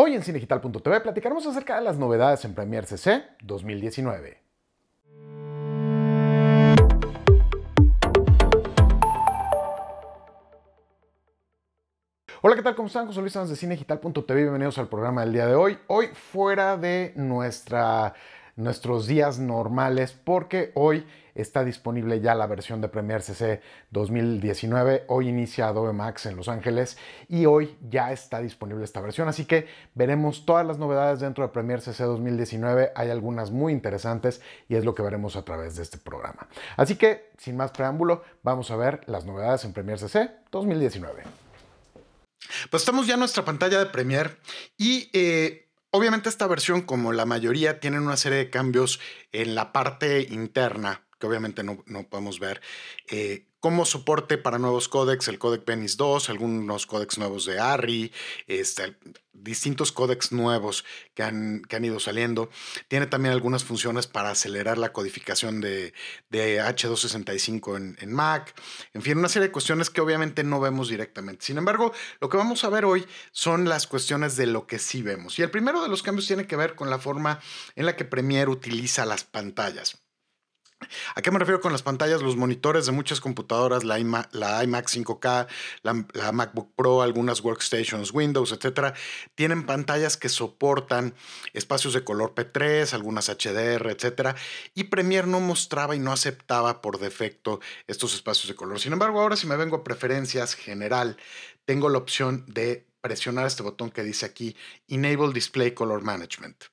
Hoy en Cinegital.tv platicaremos acerca de las novedades en Premiere CC 2019. Hola, ¿qué tal? ¿Cómo están? José Luis Sánchez de Cinegital.tv. Bienvenidos al programa del día de hoy. Hoy fuera de nuestra nuestros días normales porque hoy está disponible ya la versión de Premiere CC 2019. Hoy inicia Adobe Max en Los Ángeles y hoy ya está disponible esta versión. Así que veremos todas las novedades dentro de Premiere CC 2019. Hay algunas muy interesantes y es lo que veremos a través de este programa. Así que, sin más preámbulo, vamos a ver las novedades en Premiere CC 2019. Pues estamos ya en nuestra pantalla de Premiere y... Eh, Obviamente esta versión, como la mayoría, tienen una serie de cambios en la parte interna que obviamente no, podemos ver, eh, como soporte para nuevos códecs, el codec Venice 2, algunos códecs nuevos de ARRI, este, distintos códecs nuevos que han, que han, ido saliendo. Tiene también algunas funciones para acelerar la codificación de, de H265 en, en, Mac. En fin, una serie de cuestiones que obviamente no vemos directamente. Sin embargo, lo que vamos a ver hoy son las cuestiones de lo que sí vemos. Y el primero de los cambios tiene que ver con la forma en la que Premiere utiliza las pantallas. ¿A qué me refiero con las pantallas? Los monitores de muchas computadoras, la, iMac, la iMac 5K, la, la, MacBook Pro, algunas workstations, Windows, etcétera, tienen pantallas que soportan espacios de color P3, algunas HDR, etcétera. Y Premiere no mostraba y no aceptaba por defecto estos espacios de color. Sin embargo, ahora si me vengo a preferencias general, tengo la opción de presionar este botón que dice aquí Enable Display Color Management.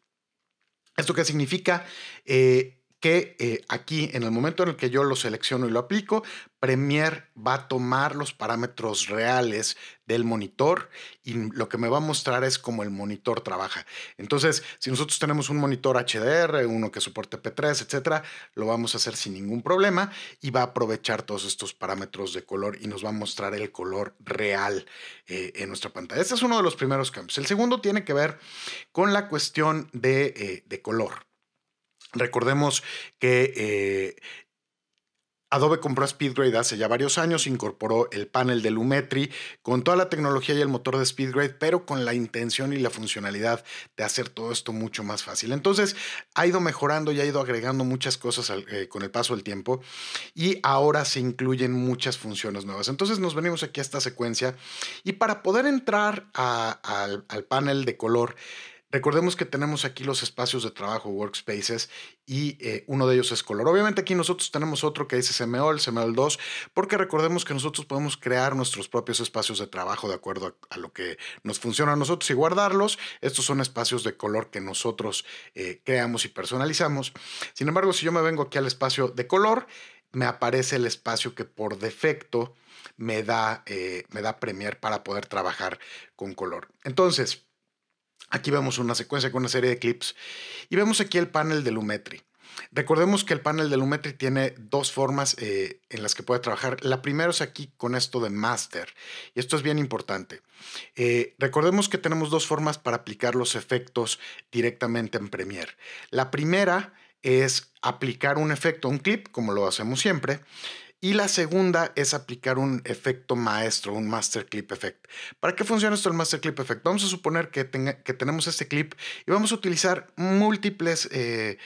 ¿Esto qué significa? Eh, que eh, aquí, en el momento en el que yo lo selecciono y lo aplico, Premiere va a tomar los parámetros reales del monitor y lo que me va a mostrar es cómo el monitor trabaja. Entonces, si nosotros tenemos un monitor HDR, uno que soporte P3, etcétera, lo vamos a hacer sin ningún problema y va a aprovechar todos estos parámetros de color y nos va a mostrar el color real eh, en nuestra pantalla. Este es uno de los primeros cambios. El segundo tiene que ver con la cuestión de, eh, de color. Recordemos que eh, Adobe compró SpeedGrade hace ya varios años, incorporó el panel de Lumetri con toda la tecnología y el motor de SpeedGrade, pero con la intención y la funcionalidad de hacer todo esto mucho más fácil. Entonces ha ido mejorando y ha ido agregando muchas cosas eh, con el paso del tiempo y ahora se incluyen muchas funciones nuevas. Entonces nos venimos aquí a esta secuencia y para poder entrar al panel de color, Recordemos que tenemos aquí los espacios de trabajo, workspaces, y eh, uno de ellos es color. Obviamente aquí nosotros tenemos otro que dice Smeol, el 2, porque recordemos que nosotros podemos crear nuestros propios espacios de trabajo de acuerdo a, lo que nos funciona a nosotros y guardarlos. Estos son espacios de color que nosotros eh, creamos y personalizamos. Sin embargo, si yo me vengo aquí al espacio de color, me aparece el espacio que por defecto me da, eh, me da Premiere para poder trabajar con color. Entonces, Aquí vemos una secuencia con una serie de clips y vemos aquí el panel de Lumetri. Recordemos que el panel de Lumetri tiene dos formas eh, en las que puede trabajar. La primera es aquí con esto de master, y esto es bien importante. Eh, recordemos que tenemos dos formas para aplicar los efectos directamente en Premiere. La primera es aplicar un efecto, a un clip, como lo hacemos siempre, y la segunda es aplicar un efecto maestro, un master clip effect. ¿Para qué funciona esto el master clip effect? Vamos a suponer que, que tenemos este clip y vamos a utilizar múltiples eh,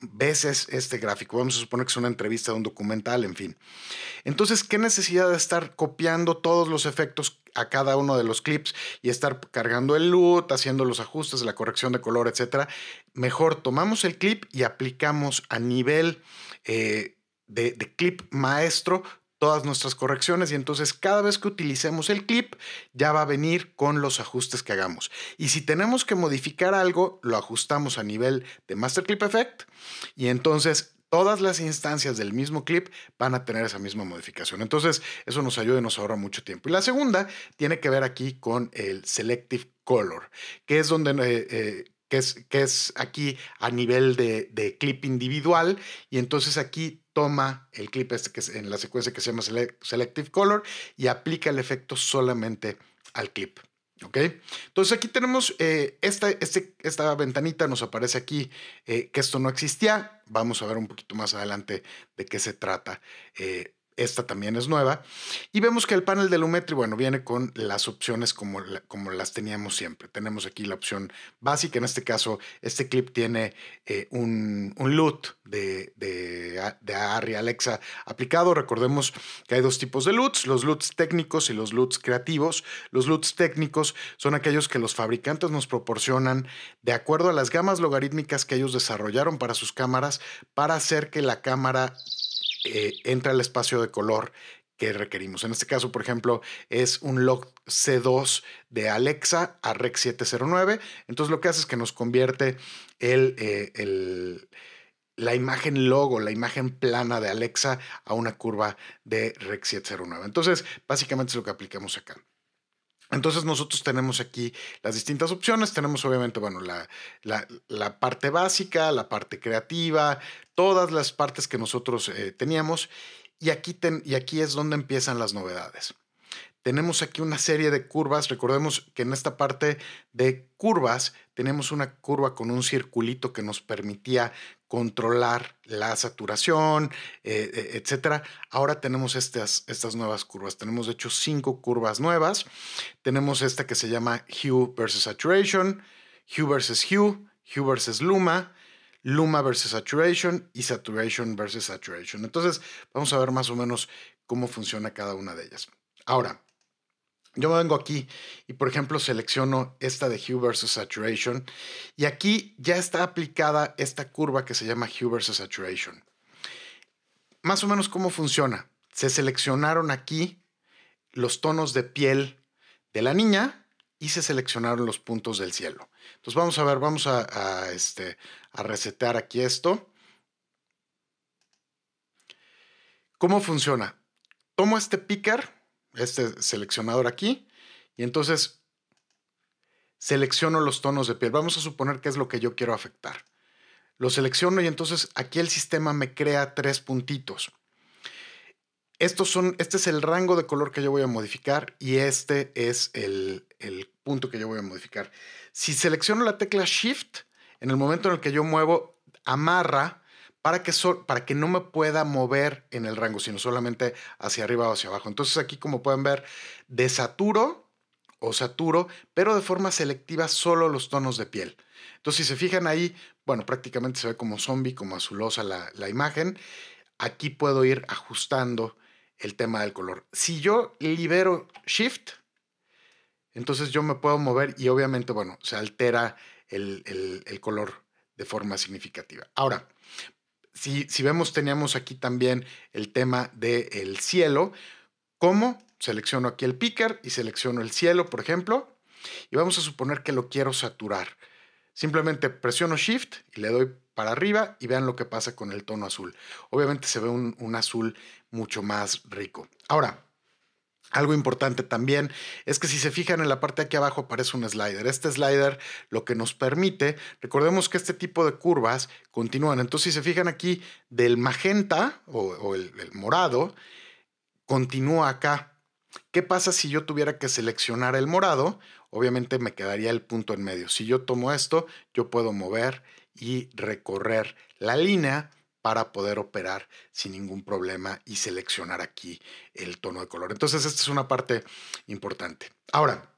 veces este gráfico. Vamos a suponer que es una entrevista de un documental, en fin. Entonces, ¿qué necesidad de estar copiando todos los efectos a cada uno de los clips y estar cargando el LUT, haciendo los ajustes, la corrección de color, etcétera? Mejor tomamos el clip y aplicamos a nivel eh, de, clip maestro todas nuestras correcciones y entonces cada vez que utilicemos el clip ya va a venir con los ajustes que hagamos. Y si tenemos que modificar algo, lo ajustamos a nivel de Master Clip Effect y entonces todas las instancias del mismo clip van a tener esa misma modificación. Entonces eso nos ayuda y nos ahorra mucho tiempo. Y la segunda tiene que ver aquí con el Selective Color, que es donde... Eh, eh, que es, que es aquí a nivel de, de clip individual y entonces aquí toma el clip este que es en la secuencia que se llama Selective Color y aplica el efecto solamente al clip. ¿Ok? Entonces aquí tenemos eh, esta, este, esta, ventanita, nos aparece aquí eh, que esto no existía. Vamos a ver un poquito más adelante de qué se trata. Eh, esta también es nueva. Y vemos que el panel de Lumetri, bueno, viene con las opciones como, como las teníamos siempre. Tenemos aquí la opción básica, en este caso, este clip tiene eh, un, un, de, de, de Arri Alexa aplicado. Recordemos que hay dos tipos de LUTs los LUTs técnicos y los LUTs creativos. Los LUTs técnicos son aquellos que los fabricantes nos proporcionan de acuerdo a las gamas logarítmicas que ellos desarrollaron para sus cámaras para hacer que la cámara eh, entra el espacio de color que requerimos. En este caso, por ejemplo, es un log C2 de Alexa a Rec 709. Entonces lo que hace es que nos convierte el, eh, el, la imagen logo, la imagen plana de Alexa a una curva de Rec 709. Entonces, básicamente es lo que aplicamos acá. Entonces nosotros tenemos aquí las distintas opciones, tenemos obviamente, la, parte básica, la parte creativa, todas las partes que nosotros eh, teníamos y aquí, y aquí es donde empiezan las novedades. Tenemos aquí una serie de curvas, recordemos que en esta parte de curvas tenemos una curva con un circulito que nos permitía controlar la saturación, etc. Eh, eh, etcétera. Ahora tenemos estas, estas nuevas curvas. Tenemos, de hecho, cinco curvas nuevas. Tenemos esta que se llama Hue versus Saturation, Hue versus Hue, Hue versus Luma, Luma versus Saturation y Saturation versus Saturation. Entonces, vamos a ver más o menos cómo funciona cada una de ellas. Ahora, yo me vengo aquí y, por ejemplo, selecciono esta de Hue versus Saturation y aquí ya está aplicada esta curva que se llama Hue versus Saturation. Más o menos cómo funciona. Se seleccionaron aquí los tonos de piel de la niña y se seleccionaron los puntos del cielo. Entonces vamos a ver, vamos a, este, resetear aquí esto. ¿Cómo funciona? Tomo este picker este seleccionador aquí, y entonces selecciono los tonos de piel. Vamos a suponer que es lo que yo quiero afectar. Lo selecciono y entonces aquí el sistema me crea tres puntitos. Estos son, este es el rango de color que yo voy a modificar y este es el, el punto que yo voy a modificar. Si selecciono la tecla Shift, en el momento en el que yo muevo, amarra para que, para que no me pueda mover en el rango, sino solamente hacia arriba o hacia abajo. Entonces aquí como pueden ver, desaturo o saturo, pero de forma selectiva solo los tonos de piel. Entonces si se fijan ahí, bueno, prácticamente se ve como zombie, como azulosa la, imagen. Aquí puedo ir ajustando el tema del color. Si yo libero Shift, entonces yo me puedo mover y obviamente, bueno, se altera el, el color de forma significativa. Ahora, si, vemos, teníamos aquí también el tema del cielo. ¿Cómo? Selecciono aquí el picker y selecciono el cielo, por ejemplo. Y vamos a suponer que lo quiero saturar. Simplemente presiono Shift y le doy para arriba y vean lo que pasa con el tono azul. Obviamente se ve un azul mucho más rico. Ahora, algo importante también es que si se fijan en la parte de aquí abajo aparece un slider. Este slider lo que nos permite, recordemos que este tipo de curvas continúan. Entonces, si se fijan aquí, del magenta o, el, el morado, continúa acá. ¿Qué pasa si yo tuviera que seleccionar el morado? Obviamente me quedaría el punto en medio. Si yo tomo esto, yo puedo mover y recorrer la línea para poder operar sin ningún problema y seleccionar aquí el tono de color. Entonces, esta es una parte importante. Ahora,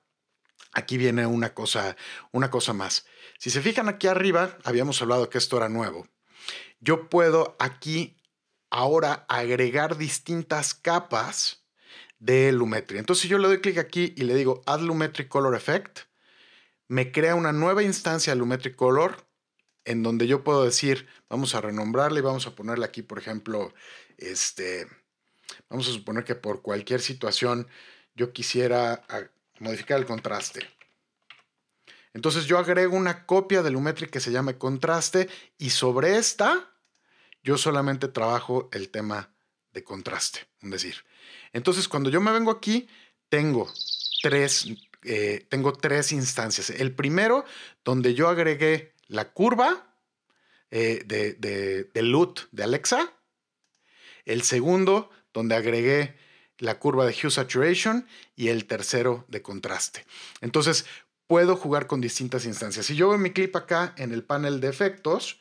aquí viene una cosa, una cosa más. Si se fijan aquí arriba, habíamos hablado que esto era nuevo. Yo puedo aquí ahora agregar distintas capas de Lumetri. Entonces, si yo le doy clic aquí y le digo Add Lumetri Color Effect, me crea una nueva instancia de Lumetri Color en donde yo puedo decir, vamos a renombrarle y vamos a ponerle aquí, por ejemplo, este, vamos a suponer que por cualquier situación yo quisiera modificar el contraste. Entonces yo agrego una copia de Lumetri que se llame contraste y sobre esta yo solamente trabajo el tema de contraste, es decir. Entonces cuando yo me vengo aquí, tengo tres, eh, tengo tres instancias. El primero, donde yo agregué la curva eh, de, de, de LUT de Alexa. El segundo, donde agregué la curva de Hue Saturation y el tercero de contraste. Entonces, puedo jugar con distintas instancias. Si yo veo mi clip acá en el panel de efectos,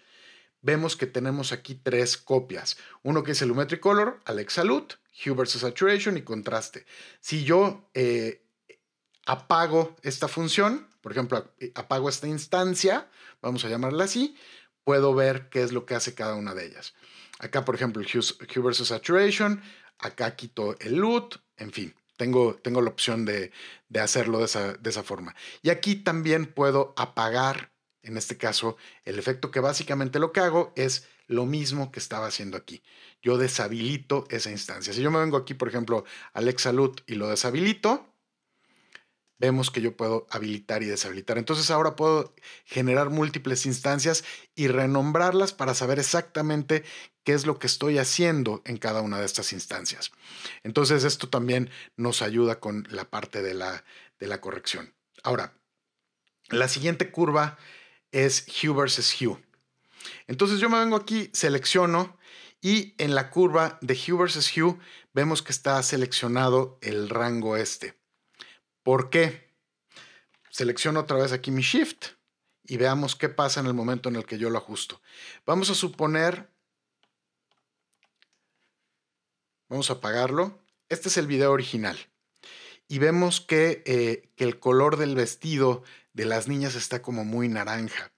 vemos que tenemos aquí tres copias. Uno que es el Lumetri Color, Alexa LUT, Hue versus Saturation y contraste. Si yo eh, apago esta función, por ejemplo, eh, apago esta instancia, vamos a llamarla así, puedo ver qué es lo que hace cada una de ellas. Acá, por ejemplo, Hue, Hue versus Saturation, acá quito el LUT, en fin, tengo, tengo la opción de, hacerlo de esa, forma. Y aquí también puedo apagar, en este caso, el efecto que básicamente lo que hago es lo mismo que estaba haciendo aquí. Yo deshabilito esa instancia. Si yo me vengo aquí, por ejemplo, Alexa Loot y lo deshabilito, vemos que yo puedo habilitar y deshabilitar. Entonces ahora puedo generar múltiples instancias y renombrarlas para saber exactamente qué es lo que estoy haciendo en cada una de estas instancias. Entonces esto también nos ayuda con la parte de la, de la corrección. Ahora, la siguiente curva es hue versus hue. Entonces yo me vengo aquí, selecciono y en la curva de hue versus hue vemos que está seleccionado el rango este. ¿Por qué? Selecciono otra vez aquí mi shift y veamos qué pasa en el momento en el que yo lo ajusto. Vamos a suponer, vamos a apagarlo. Este es el video original y vemos que, eh, que, el color del vestido de las niñas está como muy naranja.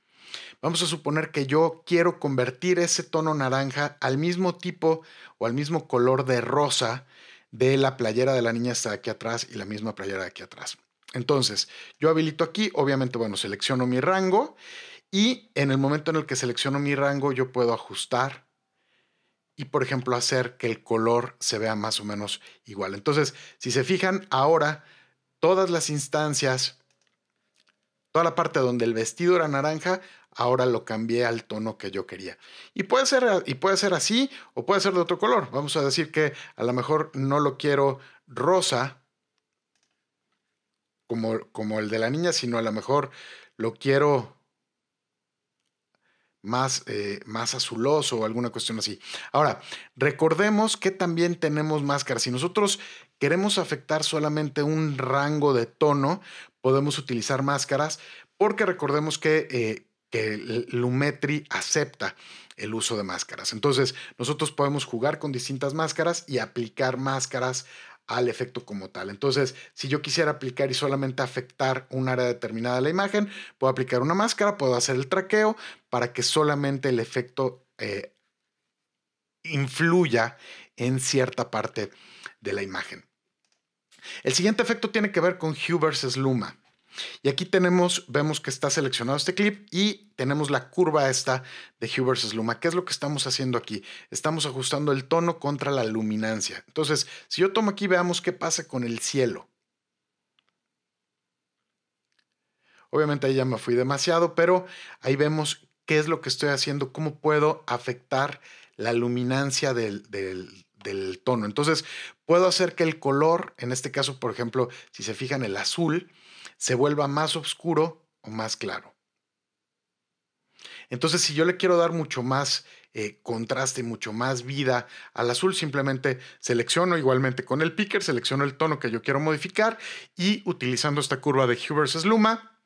Vamos a suponer que yo quiero convertir ese tono naranja al mismo tipo o al mismo color de rosa de la playera de la niña está aquí atrás y la misma playera de aquí atrás. Entonces, yo habilito aquí, obviamente, bueno, selecciono mi rango y en el momento en el que selecciono mi rango yo puedo ajustar y, por ejemplo, hacer que el color se vea más o menos igual. Entonces, si se fijan, ahora todas las instancias, toda la parte donde el vestido era naranja, ahora lo cambié al tono que yo quería. Y puede ser, ah, y puede ser así o puede ser de otro color. Vamos a decir que a lo mejor no lo quiero rosa como, como el de la niña, sino a lo mejor lo quiero más, eh, más azuloso o alguna cuestión así. Ahora, recordemos que también tenemos máscaras. Si nosotros queremos afectar solamente un rango de tono, podemos utilizar máscaras porque recordemos que eh, que Lumetri acepta el uso de máscaras. Entonces, nosotros podemos jugar con distintas máscaras y aplicar máscaras al efecto como tal. Entonces, si yo quisiera aplicar y solamente afectar un área determinada de la imagen, puedo aplicar una máscara, puedo hacer el traqueo para que solamente el efecto eh, influya en cierta parte de la imagen. El siguiente efecto tiene que ver con Hue versus Luma. Y aquí tenemos, vemos que está seleccionado este clip y tenemos la curva esta de Hue versus Luma. ¿Qué es lo que estamos haciendo aquí? Estamos ajustando el tono contra la luminancia. Entonces, si yo tomo aquí, veamos qué pasa con el cielo. Obviamente ahí ya me fui demasiado, pero ahí vemos qué es lo que estoy haciendo, cómo puedo afectar la luminancia del, del tono. Entonces, puedo hacer que el color, en este caso, por ejemplo, si se fijan el azul, se vuelva más oscuro o más claro. Entonces, si yo le quiero dar mucho más eh, contraste mucho más vida al azul, simplemente selecciono igualmente con el picker, selecciono el tono que yo quiero modificar y utilizando esta curva de Hue versus Luma,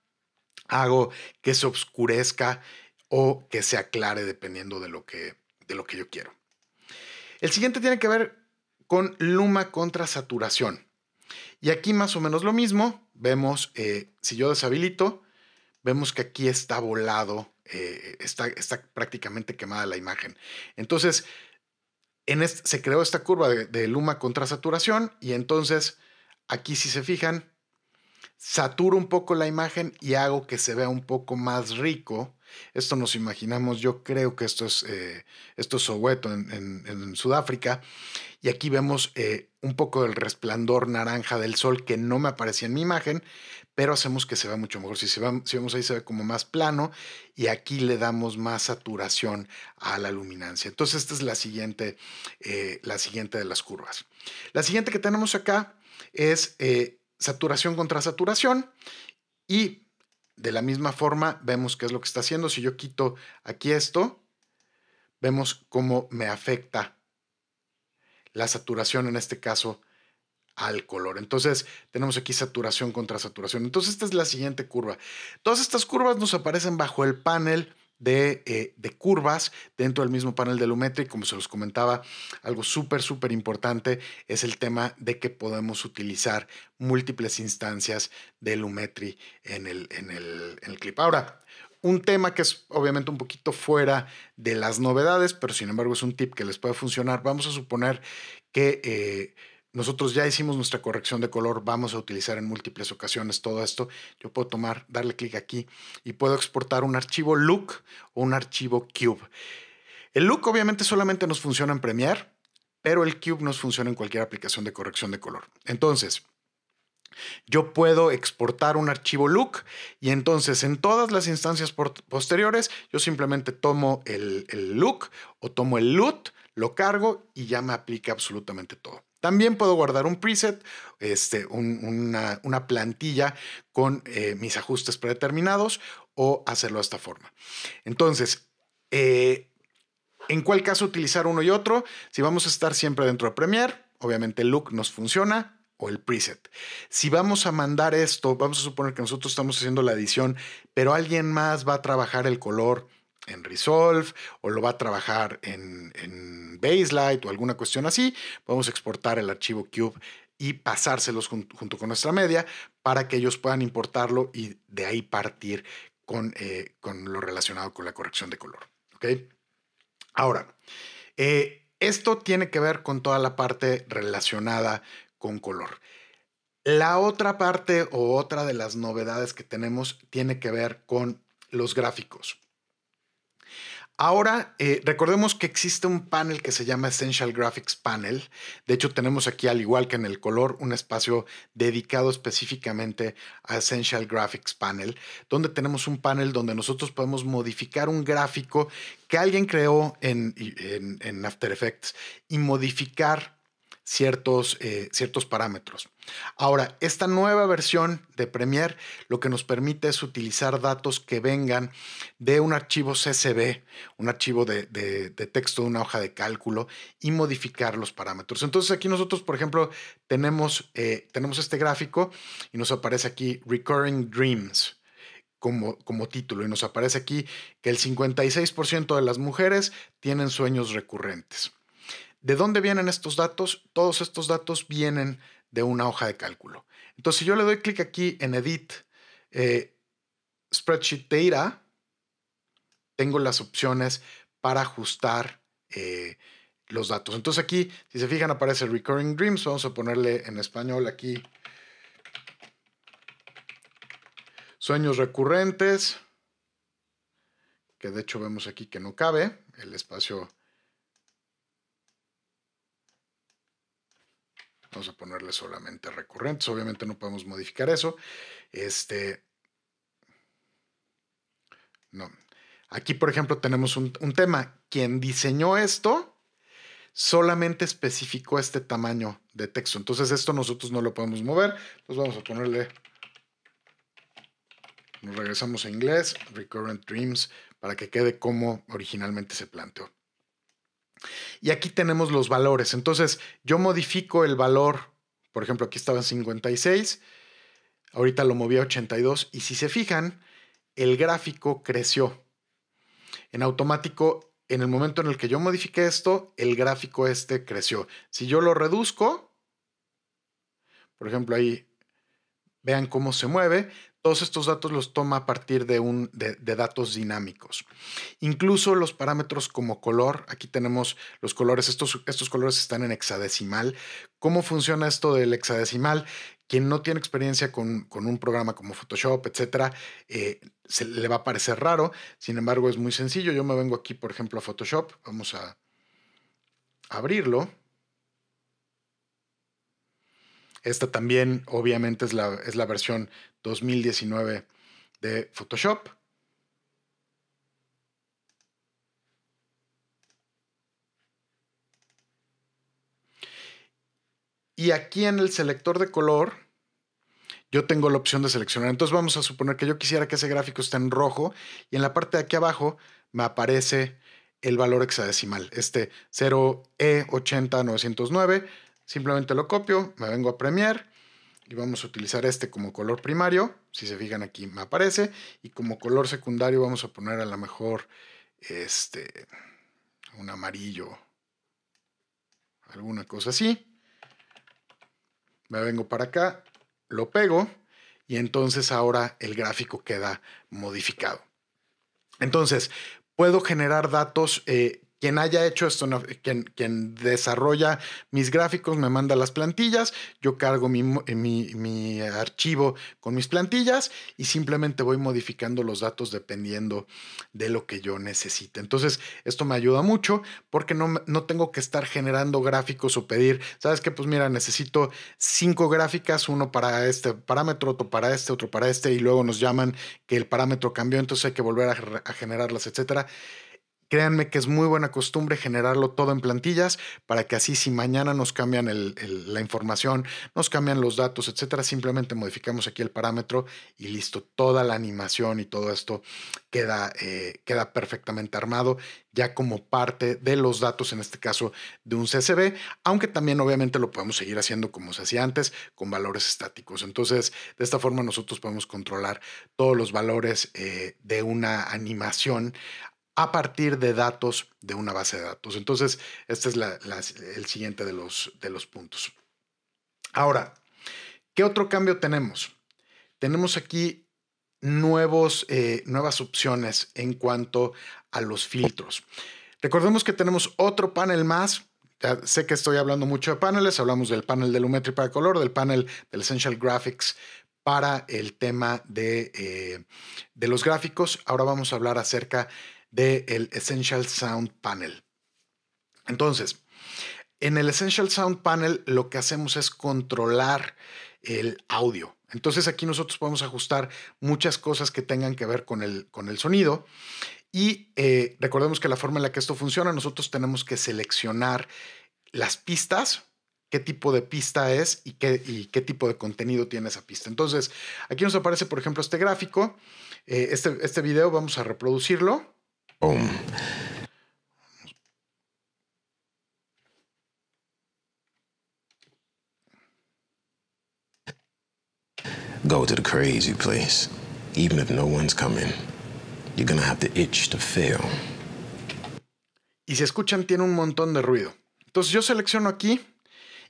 hago que se oscurezca o que se aclare dependiendo de lo que, de lo que yo quiero. El siguiente tiene que ver con luma contra saturación. Y aquí más o menos lo mismo, vemos, eh, si yo deshabilito, vemos que aquí está volado, eh, está, prácticamente quemada la imagen. Entonces, en se creó esta curva de, de luma contra saturación y entonces aquí si se fijan, saturo un poco la imagen y hago que se vea un poco más rico esto nos imaginamos, yo creo que esto es, eh, esto Soweto en, Sudáfrica. Y aquí vemos eh, un poco del resplandor naranja del sol que no me aparecía en mi imagen, pero hacemos que se vea mucho mejor. Si, se si vemos ahí se ve como más plano y aquí le damos más saturación a la luminancia. Entonces esta es la siguiente, eh, la siguiente de las curvas. La siguiente que tenemos acá es saturación contra saturación y de la misma forma, vemos qué es lo que está haciendo. Si yo quito aquí esto, vemos cómo me afecta la saturación, en este caso, al color. Entonces, tenemos aquí saturación contra saturación. Entonces, esta es la siguiente curva. Todas estas curvas nos aparecen bajo el panel eh, de, curvas dentro del mismo panel de Lumetri. Como se los comentaba, algo súper, súper importante es el tema de que podemos utilizar múltiples instancias de Lumetri en el, en el, clip. Ahora, un tema que es obviamente un poquito fuera de las novedades, pero sin embargo es un tip que les puede funcionar. Vamos a suponer que... Eh, nosotros ya hicimos nuestra corrección de color, vamos a utilizar en múltiples ocasiones todo esto. Yo puedo tomar, darle clic aquí y puedo exportar un archivo look o un archivo cube. El look obviamente solamente nos funciona en Premiere, pero el cube nos funciona en cualquier aplicación de corrección de color. Entonces, yo puedo exportar un archivo look y entonces en todas las instancias posteriores yo simplemente tomo el, look o tomo el loot, lo cargo y ya me aplica absolutamente todo. También puedo guardar un preset, este, una, plantilla con eh, mis ajustes predeterminados o hacerlo de esta forma. Entonces, eh, ¿en cuál caso utilizar uno y otro? Si vamos a estar siempre dentro de Premiere, obviamente el look nos funciona, o el preset. Si vamos a mandar esto, vamos a suponer que nosotros estamos haciendo la edición, pero alguien más va a trabajar el color, en Resolve o lo va a trabajar en, en Baselight o alguna cuestión así, podemos exportar el archivo Cube y pasárselos junto con nuestra media para que ellos puedan importarlo y de ahí partir con, eh, lo relacionado con la corrección de color. Ahora, eh, esto tiene que ver con toda la parte relacionada con color. La otra parte o otra de las novedades que tenemos tiene que ver con los gráficos. Ahora, eh, recordemos que existe un panel que se llama Essential Graphics Panel. De hecho, tenemos aquí, al igual que en el color, un espacio dedicado específicamente a Essential Graphics Panel, donde tenemos un panel donde nosotros podemos modificar un gráfico que alguien creó en, en, en After Effects y modificar ciertos, eh, ciertos parámetros. Ahora, esta nueva versión de Premiere lo que nos permite es utilizar datos que vengan de un archivo CSV, un archivo de, texto de una hoja de cálculo y modificar los parámetros. Entonces aquí nosotros, por ejemplo, tenemos, eh, tenemos este gráfico y nos aparece aquí Recurring Dreams. Como, como, título y nos aparece aquí que el 56% de las mujeres tienen sueños recurrentes. ¿De dónde vienen estos datos? Todos estos datos vienen de una hoja de cálculo. Entonces, si yo le doy clic aquí en Edit eh, Spreadsheet Data, tengo las opciones para ajustar eh, los datos. Entonces aquí, si se fijan, aparece Recurring Dreams. Vamos a ponerle en español aquí sueños recurrentes, que de hecho vemos aquí que no cabe, el espacio Vamos a ponerle solamente recurrentes. Obviamente no podemos modificar eso. Este. No. Aquí, por ejemplo, tenemos un, un tema. Quien diseñó esto solamente especificó este tamaño de texto. Entonces, esto nosotros no lo podemos mover. Entonces, vamos a ponerle. Nos regresamos a inglés, Recurrent Dreams, para que quede como originalmente se planteó. Y aquí tenemos los valores. Entonces, yo modifico el valor, por ejemplo, aquí estaba en 56, ahorita lo moví a 82 y si se fijan, el gráfico creció. En automático, en el momento en el que yo modifique esto, el gráfico este creció. Si yo lo reduzco, por ejemplo, ahí vean cómo se mueve, todos estos datos los toma a partir de, un, de, datos dinámicos. Incluso los parámetros como color, aquí tenemos los colores, estos, estos colores están en hexadecimal. ¿Cómo funciona esto del hexadecimal? Quien no tiene experiencia con, con un programa como Photoshop, etcétera, eh, se le va a parecer raro. Sin embargo, es muy sencillo. Yo me vengo aquí, por ejemplo, a Photoshop. Vamos a abrirlo. Esta también, obviamente, es la, es la, versión 2019 de Photoshop. Y aquí en el selector de color, yo tengo la opción de seleccionar. Entonces vamos a suponer que yo quisiera que ese gráfico esté en rojo y en la parte de aquí abajo me aparece el valor hexadecimal, este 0E80909. E Simplemente lo copio, me vengo a Premiere y vamos a utilizar este como color primario, si se fijan aquí me aparece, y como color secundario vamos a poner a lo mejor este, un amarillo, alguna cosa así. Me vengo para acá, lo pego y entonces ahora el gráfico queda modificado. Entonces, puedo generar datos eh, quien haya hecho esto, quien, quien, desarrolla mis gráficos, me manda las plantillas, yo cargo mi, mi, archivo con mis plantillas y simplemente voy modificando los datos dependiendo de lo que yo necesite. Entonces, esto me ayuda mucho porque no, no tengo que estar generando gráficos o pedir, ¿sabes qué? Pues mira, necesito cinco gráficas, uno para este parámetro, otro para este, otro para este, y luego nos llaman que el parámetro cambió, entonces hay que volver a, a generarlas, etcétera Créanme que es muy buena costumbre generarlo todo en plantillas para que así si mañana nos cambian la información, nos cambian los datos, etcétera, simplemente modificamos aquí el parámetro y listo, toda la animación y todo esto queda, eh, queda perfectamente armado ya como parte de los datos, en este caso de un CSV, aunque también obviamente lo podemos seguir haciendo como se hacía antes, con valores estáticos. Entonces, de esta forma nosotros podemos controlar todos los valores eh, de una animación a partir de datos de una base de datos. Entonces, este es el siguiente de los, de los puntos. Ahora, ¿qué otro cambio tenemos? Tenemos aquí nuevos, eh, nuevas opciones en cuanto a los filtros. Recordemos que tenemos otro panel más. Ya sé que estoy hablando mucho de paneles. Hablamos del panel de Lumetri para color, del panel del Essential Graphics para el tema de, eh, de los gráficos. Ahora vamos a hablar acerca de del Essential Sound Panel. Entonces, en el Essential Sound Panel lo que hacemos es controlar el audio. Entonces aquí nosotros podemos ajustar muchas cosas que tengan que ver con el, con el sonido. Y eh, recordemos que la forma en la que esto funciona, nosotros tenemos que seleccionar las pistas, qué tipo de pista es y qué, qué tipo de contenido tiene esa pista. Entonces, aquí nos aparece, por ejemplo, este gráfico, eh, este, este video, vamos a reproducirlo. Go to the crazy place, even if no one's coming. You're gonna have the itch to fail. Y si escuchan, tiene un montón de ruido. Entonces yo selecciono aquí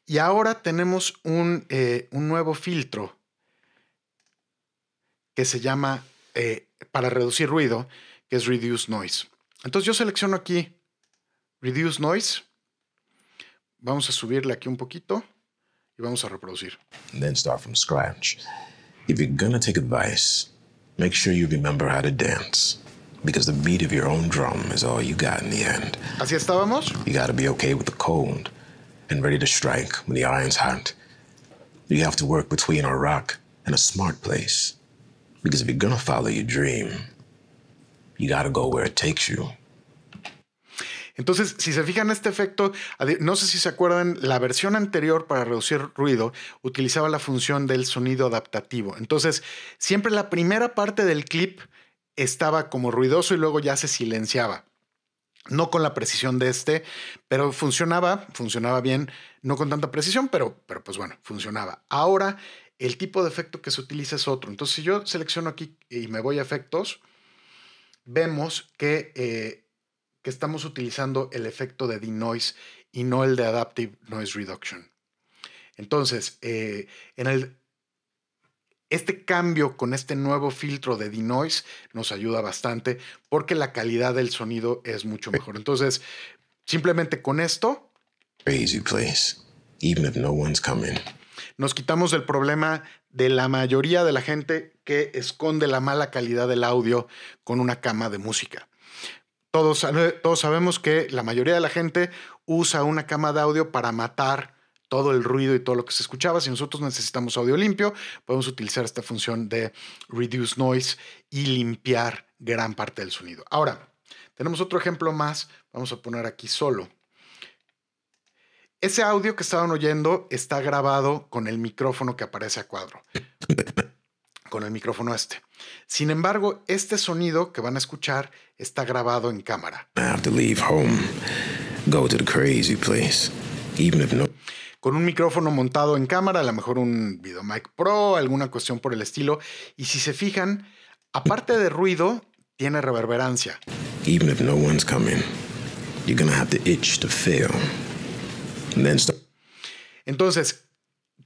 y ahora tenemos un, eh, un nuevo filtro que se llama eh, para reducir ruido, que es Reduce Noise. Entonces yo selecciono aquí Reduce Noise. Vamos a subirle aquí un poquito y vamos a reproducir. Then start from scratch. If you're gonna take advice, make sure you remember how to dance. Because the beat of your own drum is all you got in the end. Así estábamos. You gotta be okay with the cold and ready to strike when the iron's hot. You have to work between a rock and a smart place. Because if you're gonna follow your dream, You gotta go where it takes you. Entonces, si se fijan este efecto, no sé si se acuerdan, la versión anterior para reducir ruido utilizaba la función del sonido adaptativo. Entonces, siempre la primera parte del clip estaba como ruidoso y luego ya se silenciaba. No con la precisión de este, pero funcionaba, funcionaba bien, no con tanta precisión, pero, pero pues bueno, funcionaba. Ahora, el tipo de efecto que se utiliza es otro. Entonces, si yo selecciono aquí y me voy a efectos, vemos eh, que, estamos utilizando el efecto de denoise y no el de adaptive noise reduction. Entonces, eh, en el, este cambio con este nuevo filtro de denoise nos ayuda bastante porque la calidad del sonido es mucho mejor. Entonces, simplemente con esto. if no one's coming. Nos quitamos el problema de la mayoría de la gente que esconde la mala calidad del audio con una cama de música. Todos, todos sabemos que la mayoría de la gente usa una cama de audio para matar todo el ruido y todo lo que se escuchaba. Si nosotros necesitamos audio limpio, podemos utilizar esta función de reduce noise y limpiar gran parte del sonido. Ahora, tenemos otro ejemplo más. Vamos a poner aquí solo. Ese audio que estaban oyendo está grabado con el micrófono que aparece a cuadro, con el micrófono este. Sin embargo, este sonido que van a escuchar está grabado en cámara. Con un micrófono montado en cámara, a lo mejor un VideoMic Pro, alguna cuestión por el estilo. Y si se fijan, aparte de ruido, tiene reverberancia. Entonces,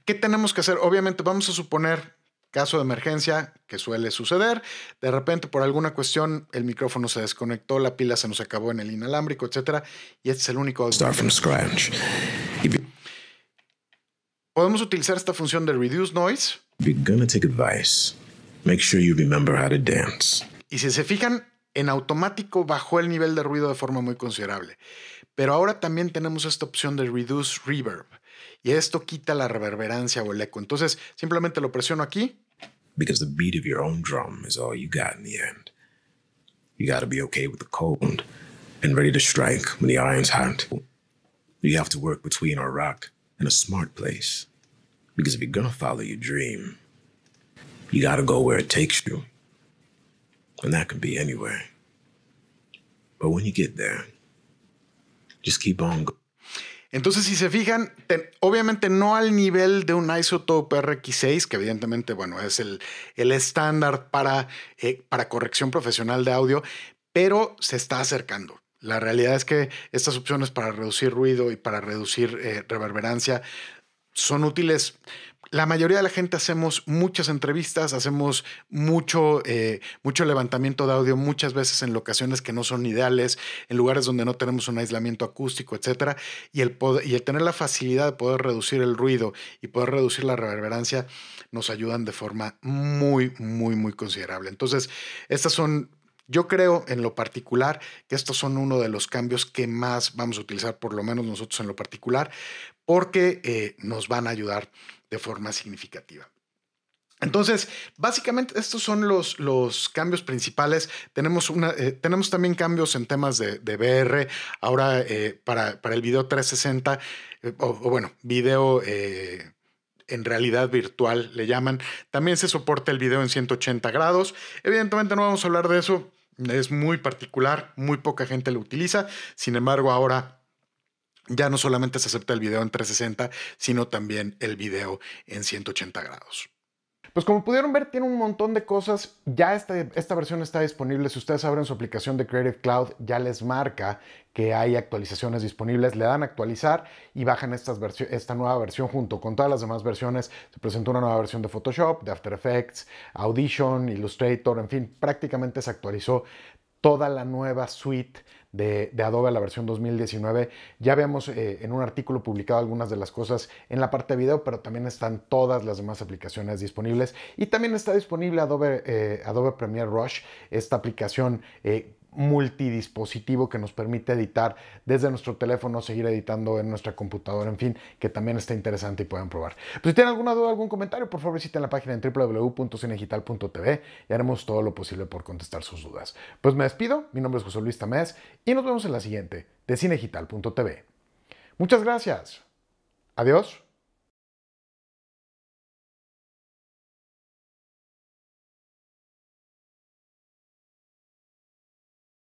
¿qué tenemos que hacer? Obviamente vamos a suponer caso de emergencia que suele suceder. De repente, por alguna cuestión, el micrófono se desconectó, la pila se nos acabó en el inalámbrico, etcétera, y este es el único. Podemos utilizar esta función de reduce noise. Y si se fijan, en automático bajó el nivel de ruido de forma muy considerable. Pero ahora también tenemos esta opción de Reduce Reverb y esto quita la reverberancia o el eco. Entonces simplemente lo presiono aquí. Because the beat of your own drum is all you got in the end. You gotta be okay with the cold and ready to strike when the iron's hot. You have to work between a rock and a smart place. Because if you're gonna follow your dream, you gotta go where it takes you. And that can be anywhere. But when you get there, Just keep on. Entonces, si se fijan, obviamente no al nivel de un isotope RX6, que evidentemente, bueno, es el, el estándar para, eh, para corrección profesional de audio, pero se está acercando. La realidad es que estas opciones para reducir ruido y para reducir eh, reverberancia son útiles la mayoría de la gente hacemos muchas entrevistas, hacemos mucho, eh, mucho levantamiento de audio, muchas veces en locaciones que no son ideales, en lugares donde no tenemos un aislamiento acústico, etc. Y el, y el tener la facilidad de poder reducir el ruido y poder reducir la reverberancia nos ayudan de forma muy, muy, muy considerable. Entonces, estas son yo creo en lo particular que estos son uno de los cambios que más vamos a utilizar, por lo menos nosotros en lo particular, porque eh, nos van a ayudar de forma significativa. Entonces, básicamente estos son los, los cambios principales. Tenemos, una, eh, tenemos también cambios en temas de, de VR. Ahora, eh, para, para, el video 360, eh, o, o, bueno, video en realidad virtual le llaman, también se soporta el video en 180 grados. Evidentemente no vamos a hablar de eso. Es muy particular, muy poca gente lo utiliza. Sin embargo, ahora ya no solamente se acepta el video en 360, sino también el video en 180 grados. Pues como pudieron ver, tiene un montón de cosas. Ya esta, esta versión está disponible. Si ustedes abren su aplicación de Creative Cloud, ya les marca que hay actualizaciones disponibles. Le dan actualizar y bajan esta nueva versión junto con todas las demás versiones. Se presentó una nueva versión de Photoshop, de After Effects, Audition, Illustrator, en fin, prácticamente se actualizó toda la nueva suite de, Adobe la versión 2019. Ya vemos eh, en un artículo publicado algunas de las cosas en la parte de video, pero también están todas las demás aplicaciones disponibles. Y también está disponible Adobe, eh, Adobe Premiere Rush, esta aplicación eh, multidispositivo que nos permite editar desde nuestro teléfono, seguir editando en nuestra computadora, en fin, que también está interesante y pueden probar. Pues, si tienen alguna duda, algún comentario, por favor visiten la página en www.cinegital.tv y haremos todo lo posible por contestar sus dudas. Pues me despido, mi nombre es José Luis Tamés y nos vemos en la siguiente de cinegital.tv. Muchas gracias. Adiós.